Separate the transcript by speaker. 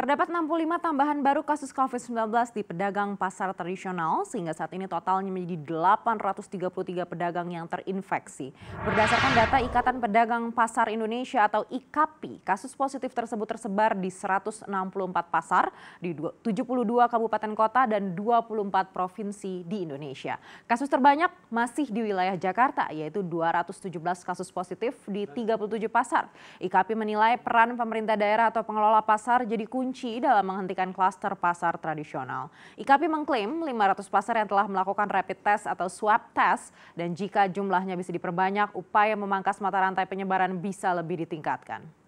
Speaker 1: Terdapat 65 tambahan baru kasus COVID-19 di pedagang pasar tradisional sehingga saat ini totalnya menjadi 833 pedagang yang terinfeksi. Berdasarkan data Ikatan Pedagang Pasar Indonesia atau IKAPI, kasus positif tersebut tersebar di 164 pasar di 72 kabupaten kota dan 24 provinsi di Indonesia. Kasus terbanyak masih di wilayah Jakarta yaitu 217 kasus positif di 37 pasar. IKAPI menilai peran pemerintah daerah atau pengelola pasar jadi kunci kunci dalam menghentikan klaster pasar tradisional. IKP mengklaim 500 pasar yang telah melakukan rapid test atau swab test dan jika jumlahnya bisa diperbanyak, upaya memangkas mata rantai penyebaran bisa lebih ditingkatkan.